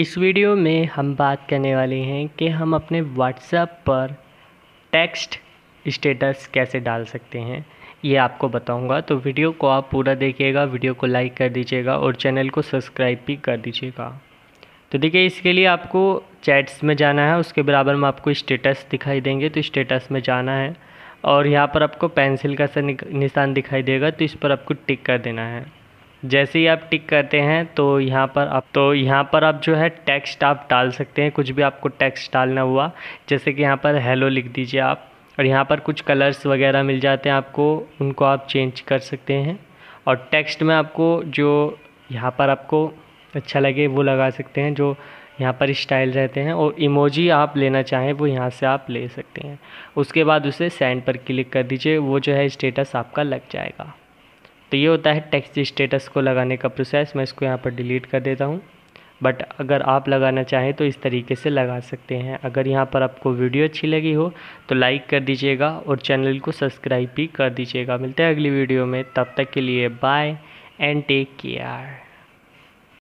इस वीडियो में हम बात करने वाले हैं कि हम अपने व्हाट्सएप पर टेक्स्ट स्टेटस कैसे डाल सकते हैं ये आपको बताऊंगा तो वीडियो को आप पूरा देखिएगा वीडियो को लाइक कर दीजिएगा और चैनल को सब्सक्राइब भी कर दीजिएगा तो देखिए इसके लिए आपको चैट्स में जाना है उसके बराबर में आपको स्टेटस दिखाई देंगे तो स्टेटस में जाना है और यहाँ पर आपको पेंसिल का सा निशान दिखाई देगा तो इस पर आपको टिक कर देना है जैसे ही आप टिक करते हैं तो यहाँ पर आप तो यहाँ पर आप जो है टेक्स्ट आप डाल सकते हैं कुछ भी आपको टेक्स्ट डालना हुआ जैसे कि यहाँ पर हेलो लिख दीजिए आप और यहाँ पर कुछ कलर्स वगैरह मिल जाते हैं आपको उनको आप चेंज कर सकते हैं और टेक्स्ट में आपको जो यहाँ पर आपको अच्छा लगे वो लगा सकते हैं जो यहाँ पर स्टाइल रहते हैं और इमोजी आप लेना चाहें वो यहाँ से आप ले सकते हैं उसके बाद उसे सेंड पर क्लिक कर दीजिए वो जो है स्टेटस आपका लग जाएगा तो ये होता है टैक्सी स्टेटस को लगाने का प्रोसेस मैं इसको यहाँ पर डिलीट कर देता हूँ बट अगर आप लगाना चाहें तो इस तरीके से लगा सकते हैं अगर यहाँ पर आपको वीडियो अच्छी लगी हो तो लाइक कर दीजिएगा और चैनल को सब्सक्राइब भी कर दीजिएगा मिलते हैं अगली वीडियो में तब तक के लिए बाय एंड टेक केयर